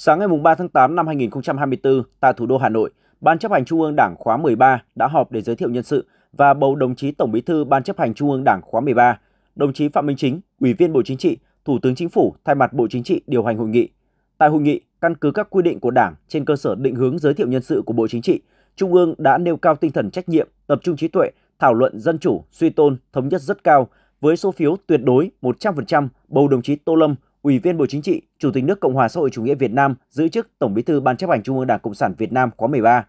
Sáng ngày 3 tháng 8 năm 2024, tại thủ đô Hà Nội, Ban chấp hành Trung ương Đảng khóa 13 đã họp để giới thiệu nhân sự và bầu đồng chí Tổng bí thư Ban chấp hành Trung ương Đảng khóa 13, đồng chí Phạm Minh Chính, Ủy viên Bộ Chính trị, Thủ tướng Chính phủ thay mặt Bộ Chính trị điều hành hội nghị. Tại hội nghị, căn cứ các quy định của Đảng trên cơ sở định hướng giới thiệu nhân sự của Bộ Chính trị, Trung ương đã nêu cao tinh thần trách nhiệm, tập trung trí tuệ, thảo luận dân chủ, suy tôn, thống nhất rất cao với số phiếu tuyệt đối 100% bầu đồng chí Tô Lâm, Ủy viên Bộ Chính trị, Chủ tịch nước Cộng hòa xã hội chủ nghĩa Việt Nam giữ chức Tổng Bí thư Ban chấp hành Trung ương Đảng Cộng sản Việt Nam khóa 13.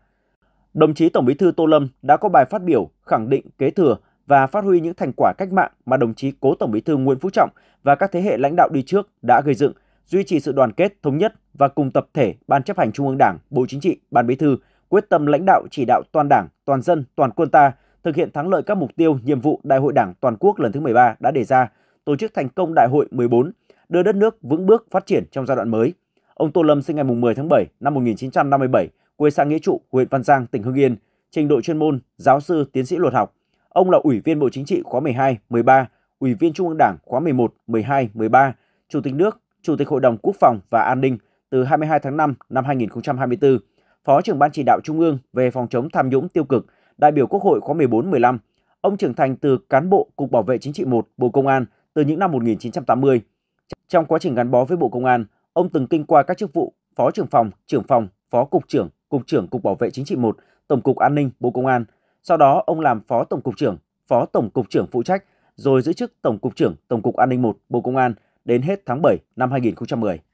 Đồng chí Tổng Bí thư Tô Lâm đã có bài phát biểu khẳng định kế thừa và phát huy những thành quả cách mạng mà đồng chí cố Tổng Bí thư Nguyễn Phú Trọng và các thế hệ lãnh đạo đi trước đã gây dựng, duy trì sự đoàn kết thống nhất và cùng tập thể Ban chấp hành Trung ương Đảng, Bộ Chính trị, Ban Bí thư quyết tâm lãnh đạo chỉ đạo toàn Đảng, toàn dân, toàn quân ta thực hiện thắng lợi các mục tiêu, nhiệm vụ Đại hội Đảng toàn quốc lần thứ 13 đã đề ra, tổ chức thành công Đại hội 14 đưa đất nước vững bước phát triển trong giai đoạn mới. Ông Tô Lâm sinh ngày 10 tháng 7 năm 1957, quê xã Nghĩa Trụ, huyện Văn Giang, tỉnh Hưng Yên, trình độ chuyên môn giáo sư, tiến sĩ luật học. Ông là Ủy viên Bộ Chính trị khóa 12, 13, Ủy viên Trung ương Đảng khóa 11, 12, 13, Chủ tịch nước, Chủ tịch Hội đồng Quốc phòng và An ninh từ 22 tháng 5 năm 2024, Phó trưởng Ban chỉ đạo Trung ương về phòng chống tham nhũng tiêu cực, đại biểu Quốc hội khóa 14-15. Ông trưởng thành từ cán bộ Cục Bảo vệ Chính trị 1 Bộ Công an từ những năm 1980. Trong quá trình gắn bó với Bộ Công an, ông từng kinh qua các chức vụ Phó trưởng phòng, trưởng phòng, Phó cục trưởng, cục trưởng Cục Bảo vệ Chính trị 1, Tổng cục An ninh, Bộ Công an. Sau đó ông làm Phó Tổng cục trưởng, Phó Tổng cục trưởng phụ trách, rồi giữ chức Tổng cục trưởng Tổng cục An ninh 1, Bộ Công an đến hết tháng 7 năm 2010.